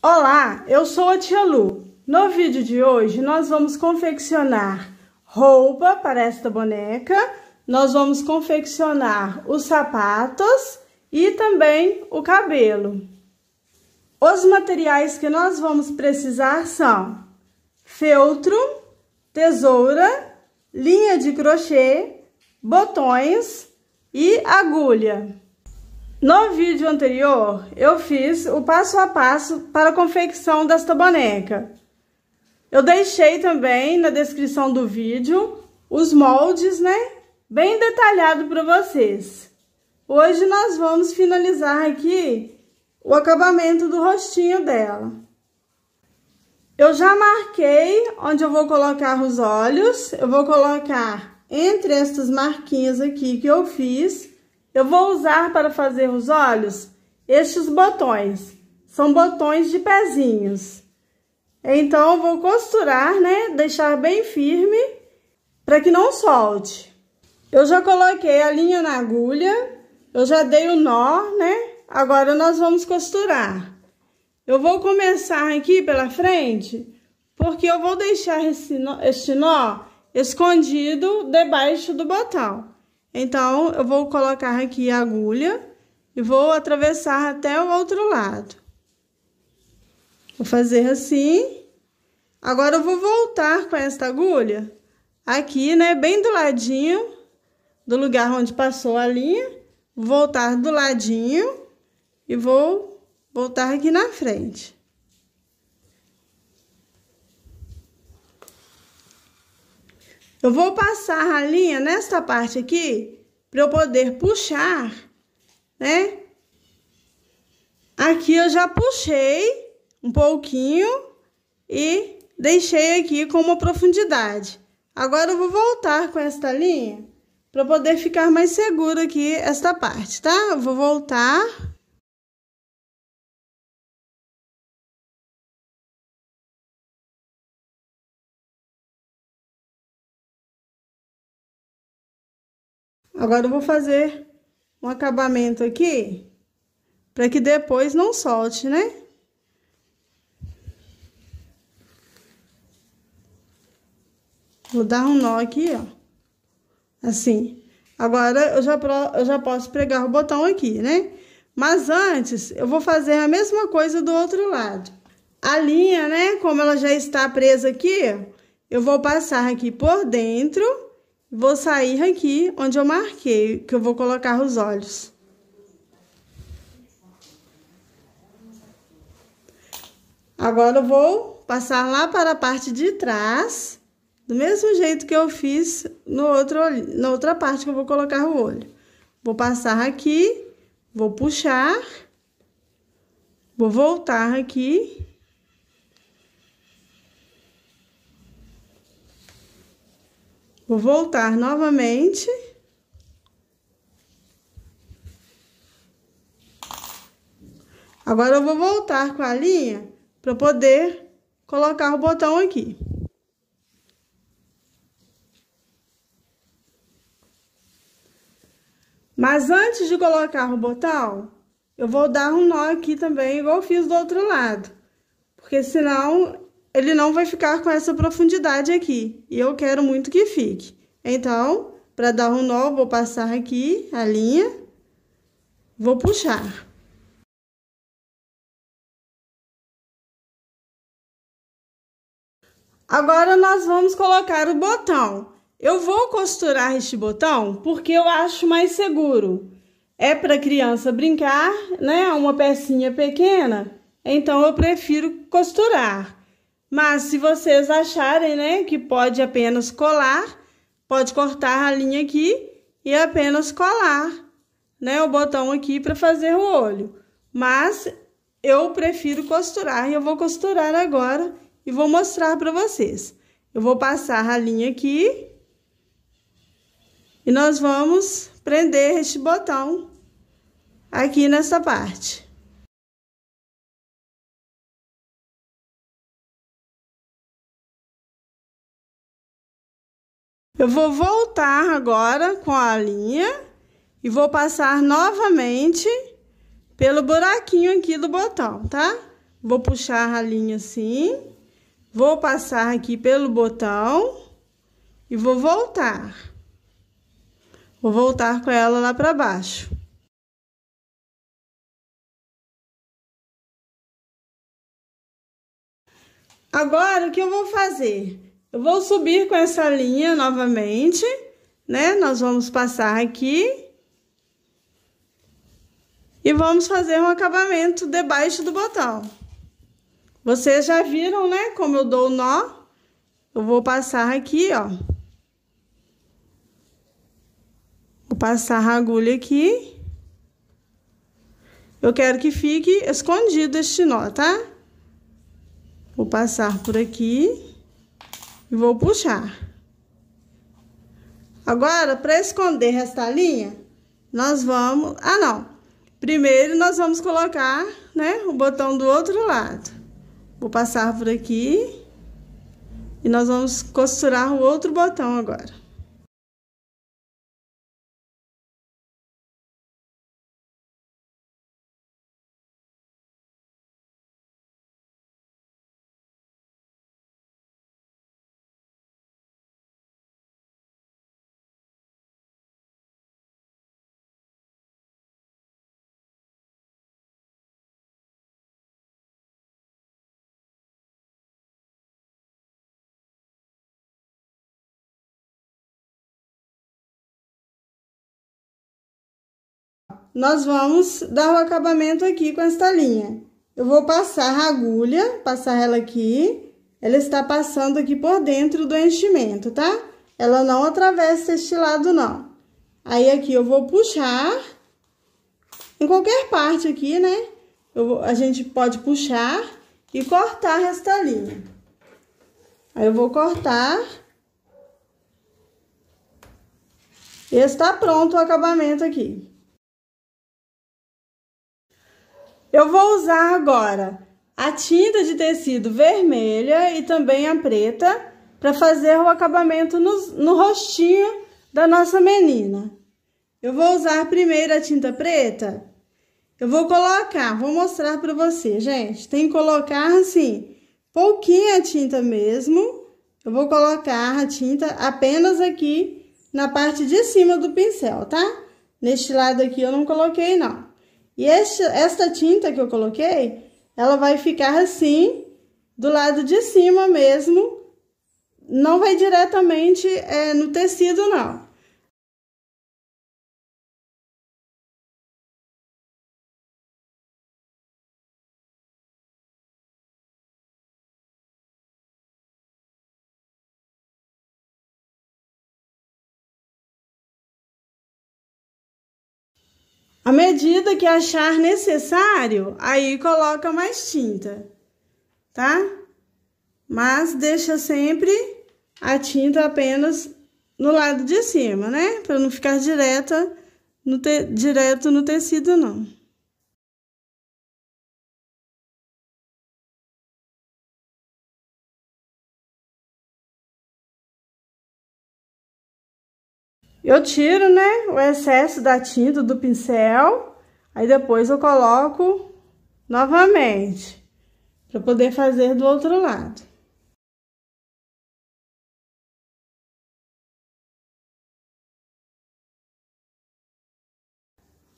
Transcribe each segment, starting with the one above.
Olá, eu sou a Tia Lu. No vídeo de hoje, nós vamos confeccionar roupa para esta boneca, nós vamos confeccionar os sapatos e também o cabelo. Os materiais que nós vamos precisar são feltro, tesoura, linha de crochê, botões e agulha. No vídeo anterior, eu fiz o passo a passo para a confecção desta boneca. Eu deixei também na descrição do vídeo os moldes, né? Bem detalhado para vocês. Hoje nós vamos finalizar aqui o acabamento do rostinho dela. Eu já marquei onde eu vou colocar os olhos, eu vou colocar entre estas marquinhas aqui que eu fiz, eu vou usar para fazer os olhos estes botões. São botões de pezinhos. Então, eu vou costurar, né? Deixar bem firme para que não solte. Eu já coloquei a linha na agulha, eu já dei o nó, né? Agora nós vamos costurar. Eu vou começar aqui pela frente, porque eu vou deixar esse nó, este nó escondido debaixo do botão. Então, eu vou colocar aqui a agulha e vou atravessar até o outro lado. Vou fazer assim. Agora, eu vou voltar com esta agulha aqui, né, bem do ladinho do lugar onde passou a linha. Voltar do ladinho e vou voltar aqui na frente. Eu vou passar a linha nesta parte aqui para eu poder puxar, né? Aqui eu já puxei um pouquinho e deixei aqui com uma profundidade. Agora eu vou voltar com esta linha para poder ficar mais seguro aqui esta parte, tá? Eu vou voltar Agora eu vou fazer um acabamento aqui, para que depois não solte, né? Vou dar um nó aqui, ó. Assim. Agora, eu já, eu já posso pregar o botão aqui, né? Mas antes, eu vou fazer a mesma coisa do outro lado. A linha, né, como ela já está presa aqui, eu vou passar aqui por dentro Vou sair aqui onde eu marquei, que eu vou colocar os olhos. Agora eu vou passar lá para a parte de trás, do mesmo jeito que eu fiz no outro, na outra parte que eu vou colocar o olho. Vou passar aqui, vou puxar, vou voltar aqui Vou voltar novamente. Agora eu vou voltar com a linha para poder colocar o botão aqui. Mas antes de colocar o botão, eu vou dar um nó aqui também, igual eu fiz do outro lado. Porque senão ele não vai ficar com essa profundidade aqui. E eu quero muito que fique. Então, para dar um nó, vou passar aqui a linha, vou puxar. Agora, nós vamos colocar o botão. Eu vou costurar este botão porque eu acho mais seguro. É para criança brincar, né? Uma pecinha pequena, então eu prefiro costurar. Mas se vocês acharem, né, que pode apenas colar, pode cortar a linha aqui e apenas colar, né, o botão aqui para fazer o olho. Mas eu prefiro costurar e eu vou costurar agora e vou mostrar para vocês. Eu vou passar a linha aqui e nós vamos prender este botão aqui nessa parte. Eu vou voltar agora com a linha e vou passar novamente pelo buraquinho aqui do botão, tá? Vou puxar a linha assim, vou passar aqui pelo botão e vou voltar. Vou voltar com ela lá para baixo. Agora, o que eu vou fazer? Eu vou subir com essa linha novamente, né? Nós vamos passar aqui. E vamos fazer um acabamento debaixo do botão. Vocês já viram, né? Como eu dou o nó. Eu vou passar aqui, ó. Vou passar a agulha aqui. Eu quero que fique escondido este nó, tá? Vou passar por aqui. E vou puxar. Agora, para esconder esta linha, nós vamos... Ah, não. Primeiro, nós vamos colocar, né, o botão do outro lado. Vou passar por aqui. E nós vamos costurar o outro botão agora. nós vamos dar o acabamento aqui com esta linha. Eu vou passar a agulha, passar ela aqui, ela está passando aqui por dentro do enchimento, tá? Ela não atravessa este lado, não. Aí, aqui eu vou puxar em qualquer parte aqui, né? Vou, a gente pode puxar e cortar esta linha. Aí, eu vou cortar... E está pronto o acabamento aqui. Eu vou usar agora a tinta de tecido vermelha e também a preta para fazer o acabamento no, no rostinho da nossa menina. Eu vou usar primeiro a tinta preta. Eu vou colocar, vou mostrar para você, gente. Tem que colocar assim, pouquinha tinta mesmo. Eu vou colocar a tinta apenas aqui na parte de cima do pincel, tá? Neste lado aqui eu não coloquei, não. E este, esta tinta que eu coloquei, ela vai ficar assim, do lado de cima mesmo. Não vai diretamente é, no tecido, não. À medida que achar necessário, aí coloca mais tinta, tá? Mas deixa sempre a tinta apenas no lado de cima, né? Para não ficar direta no te... direto no tecido, não. Eu tiro, né, o excesso da tinta do pincel, aí depois eu coloco novamente, para poder fazer do outro lado.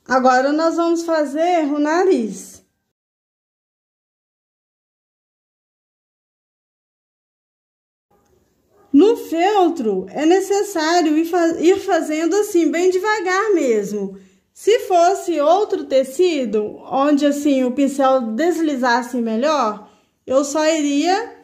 Agora, nós vamos fazer o nariz. No feltro, é necessário ir fazendo assim, bem devagar mesmo. Se fosse outro tecido, onde assim o pincel deslizasse melhor, eu só iria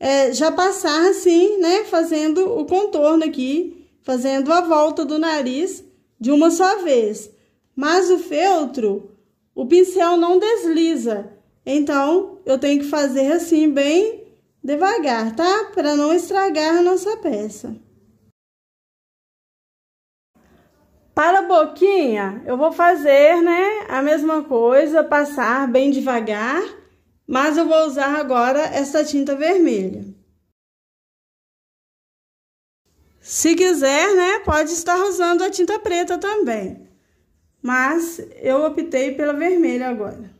é, já passar assim, né, fazendo o contorno aqui, fazendo a volta do nariz de uma só vez. Mas o feltro, o pincel não desliza, então eu tenho que fazer assim bem devagar, tá? Para não estragar a nossa peça. Para a boquinha, eu vou fazer, né, a mesma coisa, passar bem devagar, mas eu vou usar agora essa tinta vermelha. Se quiser, né, pode estar usando a tinta preta também, mas eu optei pela vermelha agora.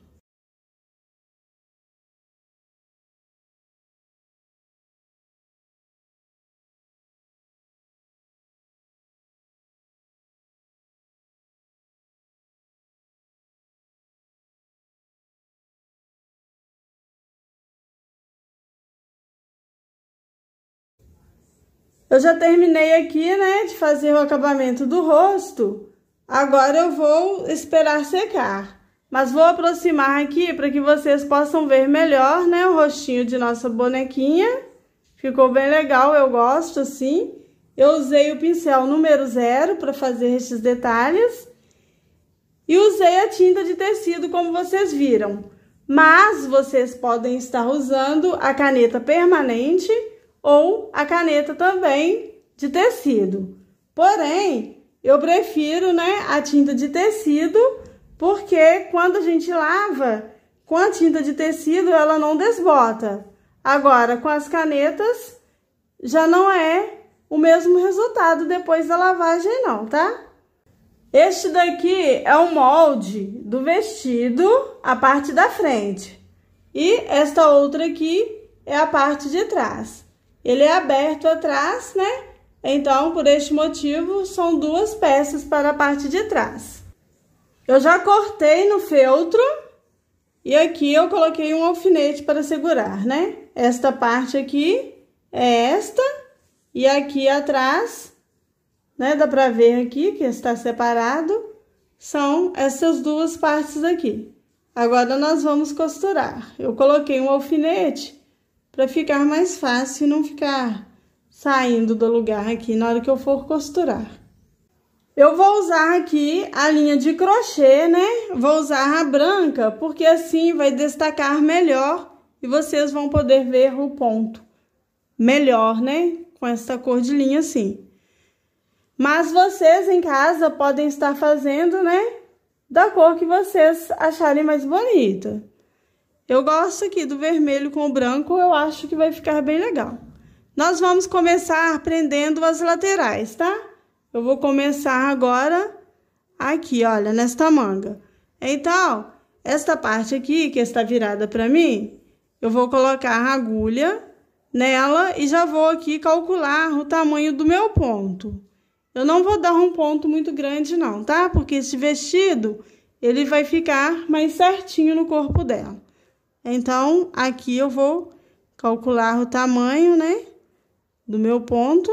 Eu já terminei aqui, né, de fazer o acabamento do rosto. Agora eu vou esperar secar. Mas vou aproximar aqui para que vocês possam ver melhor, né, o rostinho de nossa bonequinha. Ficou bem legal, eu gosto assim. Eu usei o pincel número zero para fazer estes detalhes. E usei a tinta de tecido, como vocês viram. Mas vocês podem estar usando a caneta permanente ou a caneta também de tecido. Porém, eu prefiro né, a tinta de tecido, porque quando a gente lava com a tinta de tecido, ela não desbota. Agora, com as canetas, já não é o mesmo resultado depois da lavagem não, tá? Este daqui é o molde do vestido, a parte da frente. E esta outra aqui é a parte de trás ele é aberto atrás, né? Então, por este motivo, são duas peças para a parte de trás. Eu já cortei no feltro e aqui eu coloquei um alfinete para segurar, né? Esta parte aqui é esta e aqui atrás, né? Dá para ver aqui que está separado, são essas duas partes aqui. Agora, nós vamos costurar. Eu coloquei um alfinete para ficar mais fácil e não ficar saindo do lugar aqui na hora que eu for costurar. Eu vou usar aqui a linha de crochê, né? Vou usar a branca, porque assim vai destacar melhor e vocês vão poder ver o ponto melhor, né? Com essa cor de linha assim. Mas vocês em casa podem estar fazendo, né? Da cor que vocês acharem mais bonita. Eu gosto aqui do vermelho com o branco, eu acho que vai ficar bem legal. Nós vamos começar prendendo as laterais, tá? Eu vou começar agora aqui, olha, nesta manga. Então, esta parte aqui que está virada para mim, eu vou colocar a agulha nela e já vou aqui calcular o tamanho do meu ponto. Eu não vou dar um ponto muito grande não, tá? Porque esse vestido, ele vai ficar mais certinho no corpo dela. Então, aqui eu vou calcular o tamanho, né, do meu ponto.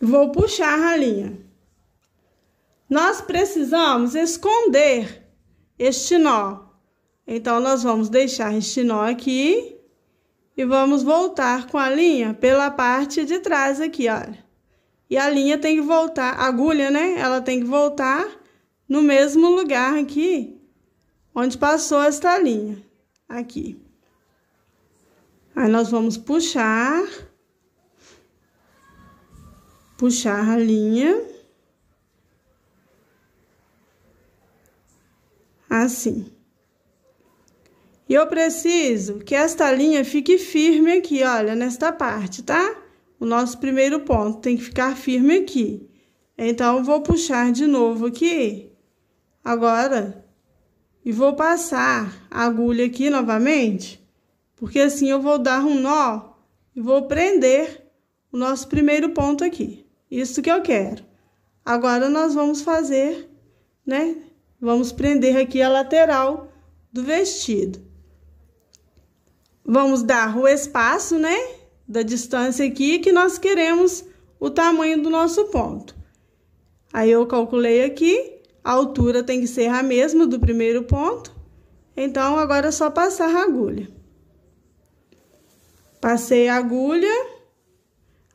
Vou puxar a linha. Nós precisamos esconder este nó. Então, nós vamos deixar este nó aqui e vamos voltar com a linha pela parte de trás aqui, olha. E a linha tem que voltar, a agulha, né, ela tem que voltar no mesmo lugar aqui onde passou esta linha, aqui. Aí, nós vamos puxar, puxar a linha, assim. E eu preciso que esta linha fique firme aqui, olha, nesta parte, tá? O nosso primeiro ponto tem que ficar firme aqui. Então, vou puxar de novo aqui. Agora, e vou passar a agulha aqui novamente, porque assim eu vou dar um nó e vou prender o nosso primeiro ponto aqui. Isso que eu quero. Agora, nós vamos fazer, né? Vamos prender aqui a lateral do vestido. Vamos dar o espaço, né? Da distância aqui que nós queremos o tamanho do nosso ponto. Aí, eu calculei aqui a altura tem que ser a mesma do primeiro ponto, então agora é só passar a agulha. Passei a agulha,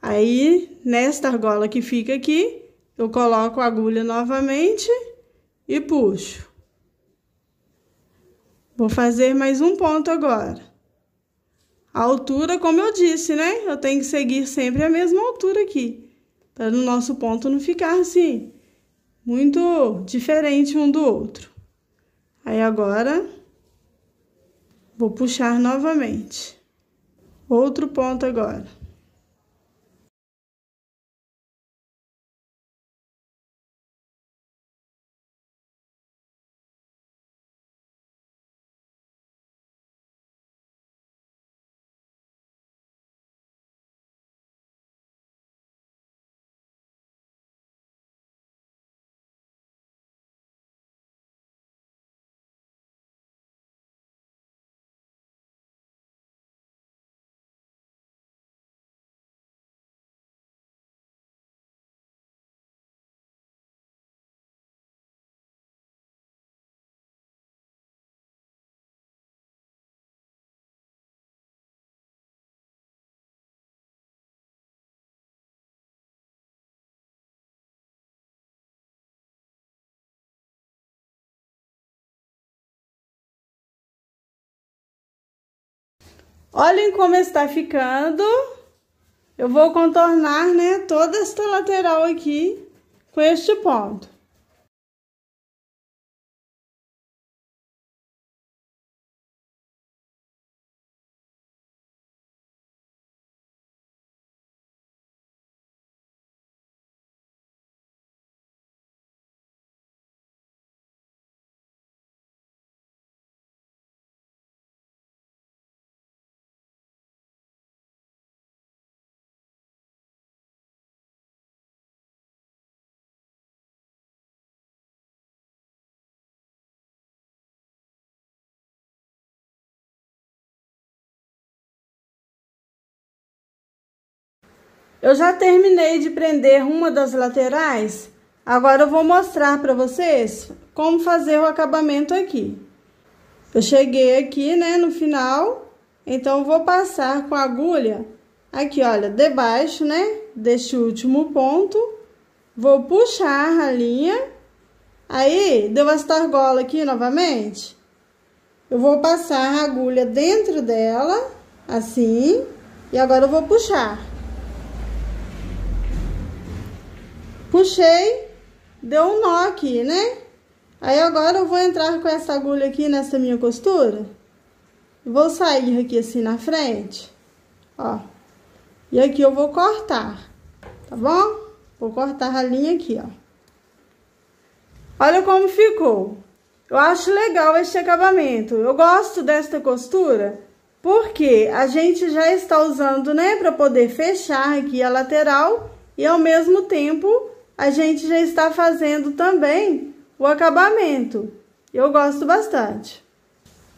aí nesta argola que fica aqui, eu coloco a agulha novamente e puxo. Vou fazer mais um ponto agora. A altura, como eu disse, né? Eu tenho que seguir sempre a mesma altura aqui, para o nosso ponto não ficar assim muito diferente um do outro. Aí agora vou puxar novamente. Outro ponto agora. Olhem como está ficando. Eu vou contornar, né, toda esta lateral aqui com este ponto. Eu já terminei de prender uma das laterais, agora eu vou mostrar para vocês como fazer o acabamento aqui. Eu cheguei aqui, né, no final, então eu vou passar com a agulha aqui, olha, debaixo, né, deste último ponto, vou puxar a linha, aí, deu essa argola aqui novamente, eu vou passar a agulha dentro dela, assim, e agora eu vou puxar. Puxei, deu um nó aqui, né? Aí agora eu vou entrar com essa agulha aqui nessa minha costura. Vou sair aqui assim na frente, ó. E aqui eu vou cortar, tá bom? Vou cortar a linha aqui, ó. Olha como ficou. Eu acho legal este acabamento. Eu gosto desta costura porque a gente já está usando, né, para poder fechar aqui a lateral e ao mesmo tempo a gente já está fazendo também o acabamento. Eu gosto bastante.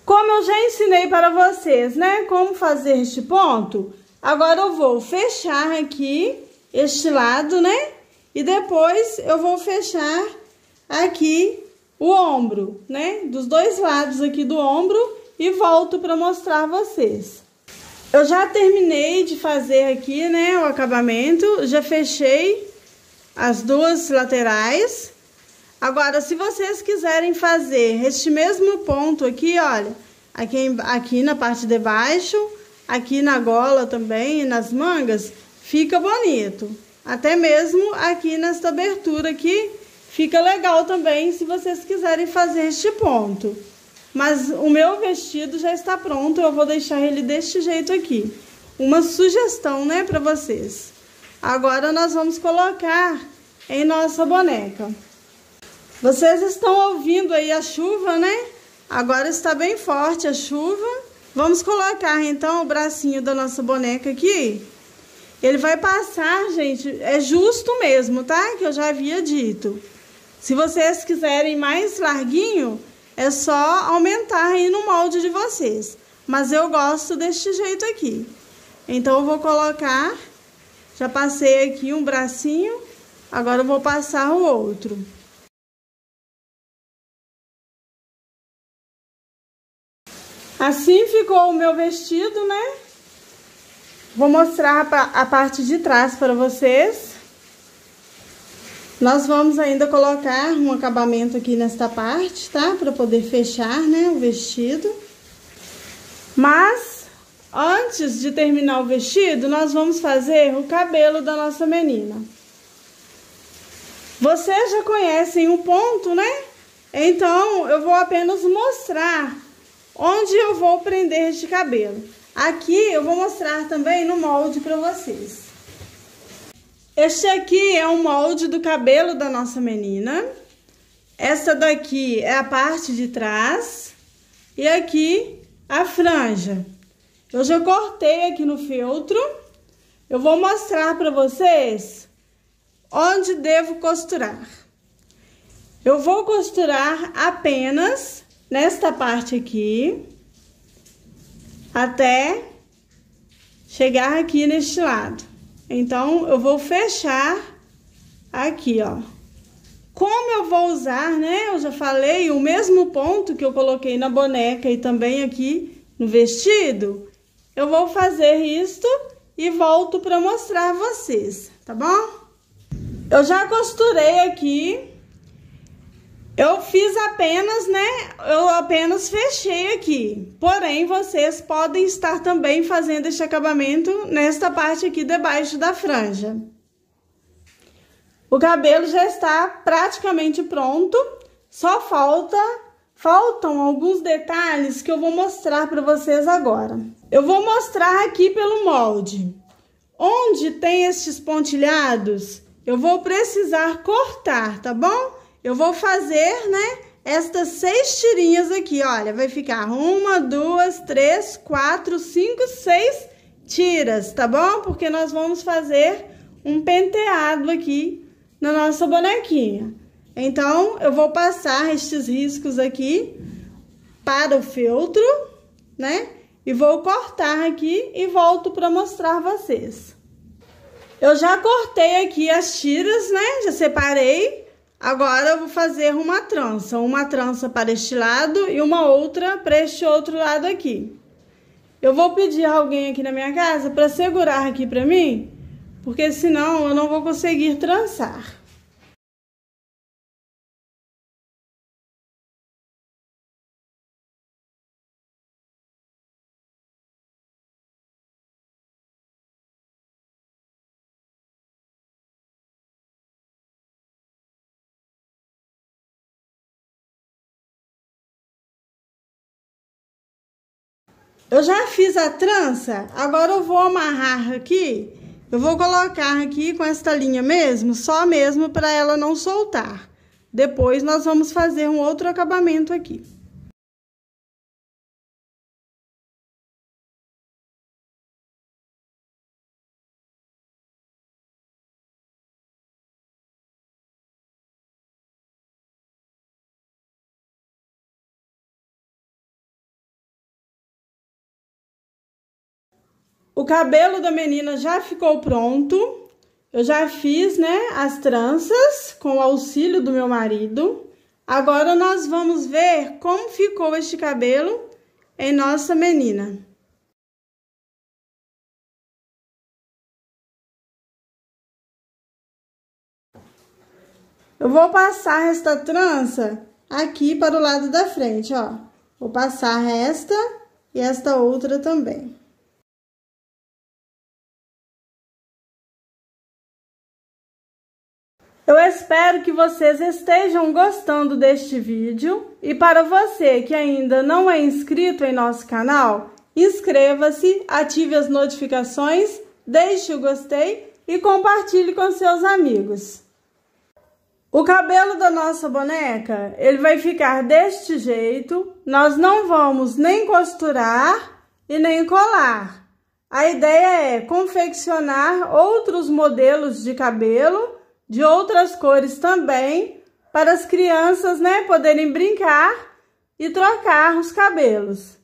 Como eu já ensinei para vocês, né, como fazer este ponto, agora eu vou fechar aqui este lado, né, e depois eu vou fechar aqui o ombro, né, dos dois lados aqui do ombro e volto para mostrar a vocês. Eu já terminei de fazer aqui, né, o acabamento, já fechei as duas laterais. Agora, se vocês quiserem fazer este mesmo ponto aqui, olha, aqui, aqui na parte de baixo, aqui na gola também e nas mangas, fica bonito. Até mesmo aqui nesta abertura aqui, fica legal também se vocês quiserem fazer este ponto. Mas o meu vestido já está pronto, eu vou deixar ele deste jeito aqui. Uma sugestão, né, para vocês. Agora nós vamos colocar em nossa boneca. Vocês estão ouvindo aí a chuva, né? Agora está bem forte a chuva. Vamos colocar então o bracinho da nossa boneca aqui. Ele vai passar, gente, é justo mesmo, tá? Que eu já havia dito. Se vocês quiserem mais larguinho, é só aumentar aí no molde de vocês. Mas eu gosto deste jeito aqui. Então eu vou colocar já passei aqui um bracinho, agora eu vou passar o outro. Assim ficou o meu vestido, né? Vou mostrar a parte de trás para vocês. Nós vamos ainda colocar um acabamento aqui nesta parte, tá? Para poder fechar, né, o vestido. Mas, Antes de terminar o vestido, nós vamos fazer o cabelo da nossa menina. Vocês já conhecem o ponto, né? Então, eu vou apenas mostrar onde eu vou prender este cabelo. Aqui eu vou mostrar também no molde para vocês. Este aqui é o um molde do cabelo da nossa menina. Essa daqui é a parte de trás. E aqui a franja. Eu já cortei aqui no feltro. Eu vou mostrar para vocês onde devo costurar. Eu vou costurar apenas nesta parte aqui, até chegar aqui neste lado. Então, eu vou fechar aqui, ó. Como eu vou usar, né? Eu já falei, o mesmo ponto que eu coloquei na boneca e também aqui no vestido, eu vou fazer isto e volto para mostrar a vocês, tá bom? Eu já costurei aqui. Eu fiz apenas, né? Eu apenas fechei aqui. Porém, vocês podem estar também fazendo este acabamento nesta parte aqui debaixo da franja. O cabelo já está praticamente pronto. Só falta, faltam alguns detalhes que eu vou mostrar para vocês agora. Eu vou mostrar aqui pelo molde. Onde tem estes pontilhados, eu vou precisar cortar, tá bom? Eu vou fazer, né, estas seis tirinhas aqui, olha. Vai ficar uma, duas, três, quatro, cinco, seis tiras, tá bom? Porque nós vamos fazer um penteado aqui na nossa bonequinha. Então, eu vou passar estes riscos aqui para o feltro, né? E vou cortar aqui e volto para mostrar vocês. Eu já cortei aqui as tiras, né? Já separei. Agora eu vou fazer uma trança. Uma trança para este lado e uma outra para este outro lado aqui. Eu vou pedir alguém aqui na minha casa para segurar aqui para mim, porque senão eu não vou conseguir trançar. Eu já fiz a trança, agora eu vou amarrar aqui. Eu vou colocar aqui com esta linha mesmo, só mesmo para ela não soltar. Depois nós vamos fazer um outro acabamento aqui. O cabelo da menina já ficou pronto. Eu já fiz, né, as tranças com o auxílio do meu marido. Agora nós vamos ver como ficou este cabelo em nossa menina. Eu vou passar esta trança aqui para o lado da frente, ó. Vou passar esta e esta outra também. Eu espero que vocês estejam gostando deste vídeo e para você que ainda não é inscrito em nosso canal, inscreva-se, ative as notificações, deixe o gostei e compartilhe com seus amigos. O cabelo da nossa boneca, ele vai ficar deste jeito, nós não vamos nem costurar e nem colar. A ideia é confeccionar outros modelos de cabelo de outras cores também, para as crianças, né, poderem brincar e trocar os cabelos.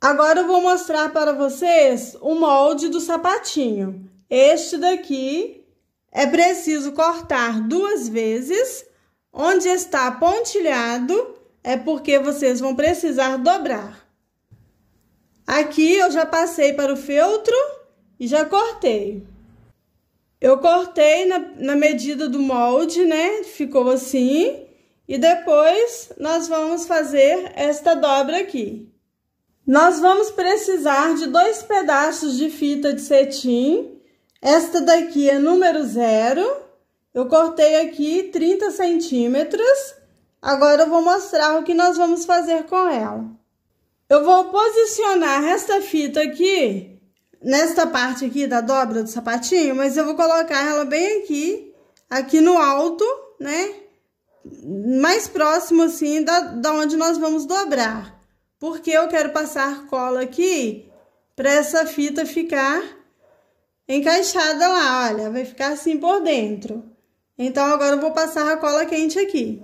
Agora eu vou mostrar para vocês o molde do sapatinho. Este daqui é preciso cortar duas vezes. Onde está pontilhado é porque vocês vão precisar dobrar. Aqui eu já passei para o feltro e já cortei. Eu cortei na, na medida do molde, né? Ficou assim. E depois nós vamos fazer esta dobra aqui. Nós vamos precisar de dois pedaços de fita de cetim. Esta daqui é número zero. Eu cortei aqui 30 centímetros. Agora eu vou mostrar o que nós vamos fazer com ela. Eu vou posicionar esta fita aqui nesta parte aqui da dobra do sapatinho, mas eu vou colocar ela bem aqui, aqui no alto, né? Mais próximo, assim, da, da onde nós vamos dobrar. Porque eu quero passar cola aqui para essa fita ficar encaixada lá, olha. Vai ficar assim por dentro. Então, agora eu vou passar a cola quente aqui.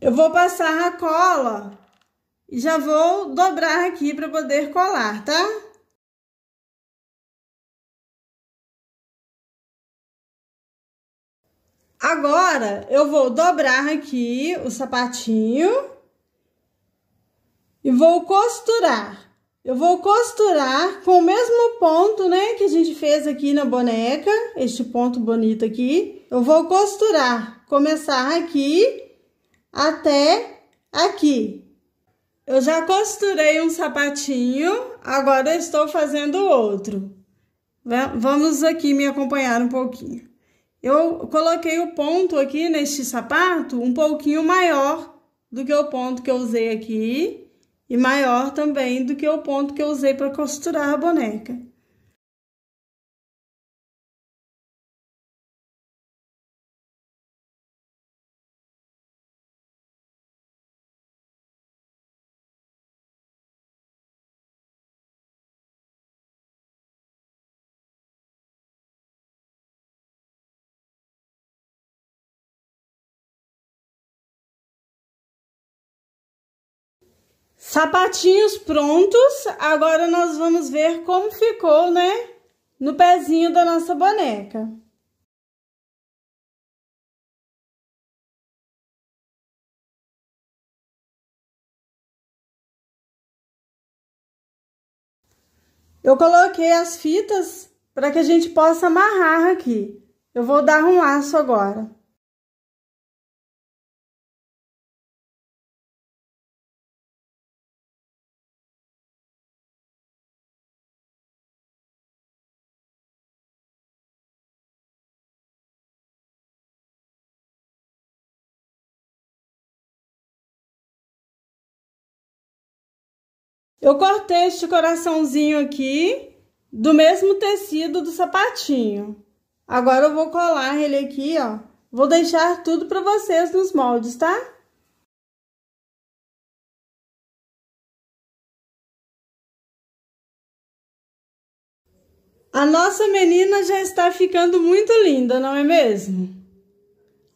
Eu vou passar a cola e já vou dobrar aqui para poder colar, tá? Tá? Agora, eu vou dobrar aqui o sapatinho e vou costurar. Eu vou costurar com o mesmo ponto, né, que a gente fez aqui na boneca, este ponto bonito aqui. Eu vou costurar, começar aqui até aqui. Eu já costurei um sapatinho, agora estou fazendo outro. Vamos aqui me acompanhar um pouquinho. Eu coloquei o ponto aqui neste sapato um pouquinho maior do que o ponto que eu usei aqui e maior também do que o ponto que eu usei para costurar a boneca. Sapatinhos prontos, agora nós vamos ver como ficou, né? No pezinho da nossa boneca. Eu coloquei as fitas para que a gente possa amarrar aqui. Eu vou dar um laço agora. Eu cortei este coraçãozinho aqui do mesmo tecido do sapatinho. Agora eu vou colar ele aqui, ó. Vou deixar tudo para vocês nos moldes, tá? A nossa menina já está ficando muito linda, não é mesmo?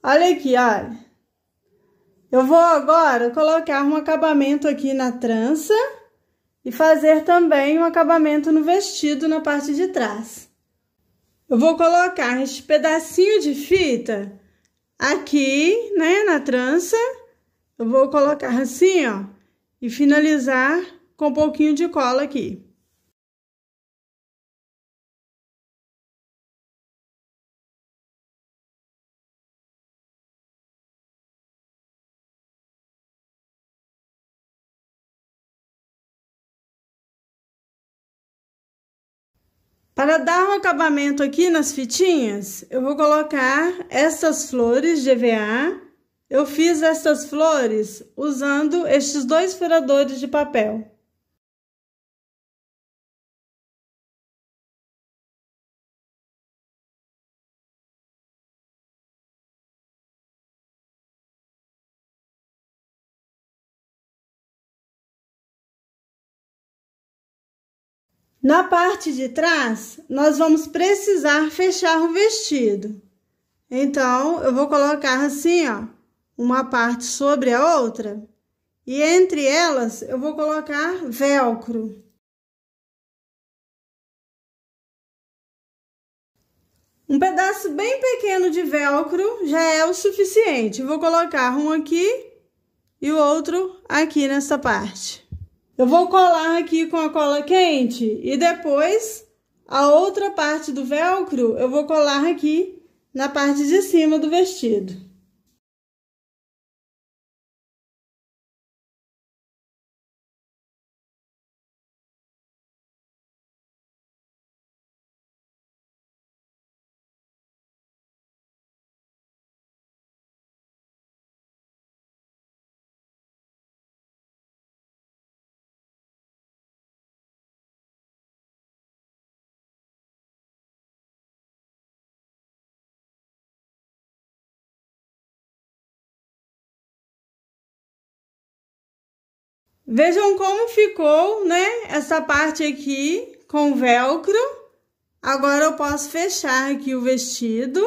Olha aqui, olha. Eu vou agora colocar um acabamento aqui na trança e fazer também um acabamento no vestido na parte de trás. Eu vou colocar este pedacinho de fita aqui, né, na trança. Eu vou colocar assim, ó, e finalizar com um pouquinho de cola aqui. Para dar um acabamento aqui nas fitinhas, eu vou colocar essas flores de EVA. Eu fiz essas flores usando estes dois furadores de papel. Na parte de trás, nós vamos precisar fechar o vestido. Então, eu vou colocar assim, ó, uma parte sobre a outra. E entre elas, eu vou colocar velcro. Um pedaço bem pequeno de velcro já é o suficiente. Vou colocar um aqui e o outro aqui nessa parte. Eu vou colar aqui com a cola quente e depois a outra parte do velcro eu vou colar aqui na parte de cima do vestido. Vejam como ficou, né? Essa parte aqui com velcro. Agora eu posso fechar aqui o vestido.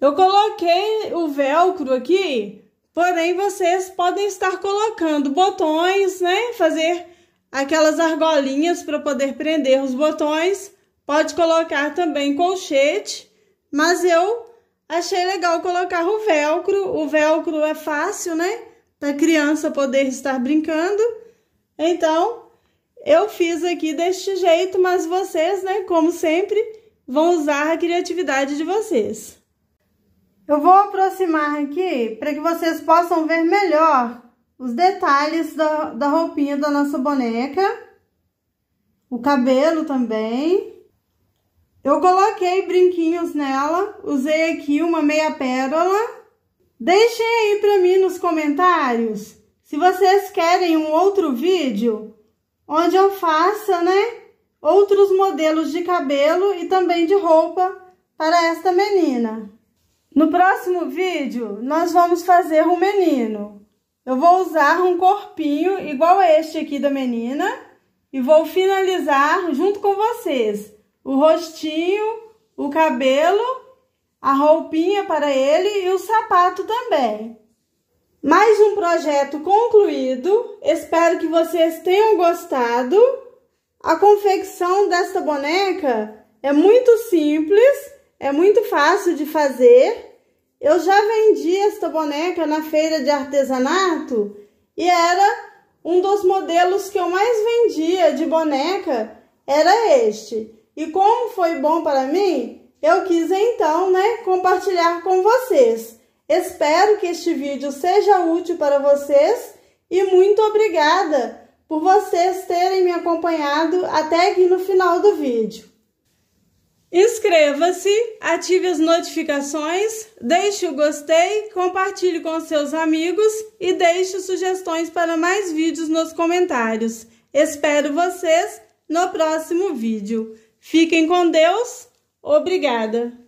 Eu coloquei o velcro aqui, porém vocês podem estar colocando botões, né? Fazer aquelas argolinhas para poder prender os botões. Pode colocar também colchete, mas eu Achei legal colocar o velcro. O velcro é fácil, né? Para criança poder estar brincando. Então, eu fiz aqui deste jeito, mas vocês, né, como sempre, vão usar a criatividade de vocês. Eu vou aproximar aqui para que vocês possam ver melhor os detalhes da, da roupinha da nossa boneca. O cabelo também. Eu coloquei brinquinhos nela, usei aqui uma meia pérola. Deixem aí para mim nos comentários se vocês querem um outro vídeo onde eu faça, né, outros modelos de cabelo e também de roupa para esta menina. No próximo vídeo, nós vamos fazer um menino. Eu vou usar um corpinho igual a este aqui da menina e vou finalizar junto com vocês o rostinho, o cabelo, a roupinha para ele e o sapato também. Mais um projeto concluído. Espero que vocês tenham gostado. A confecção desta boneca é muito simples, é muito fácil de fazer. Eu já vendi esta boneca na feira de artesanato e era um dos modelos que eu mais vendia de boneca era este. E como foi bom para mim, eu quis então, né, compartilhar com vocês. Espero que este vídeo seja útil para vocês e muito obrigada por vocês terem me acompanhado até aqui no final do vídeo. Inscreva-se, ative as notificações, deixe o gostei, compartilhe com seus amigos e deixe sugestões para mais vídeos nos comentários. Espero vocês no próximo vídeo. Fiquem com Deus. Obrigada.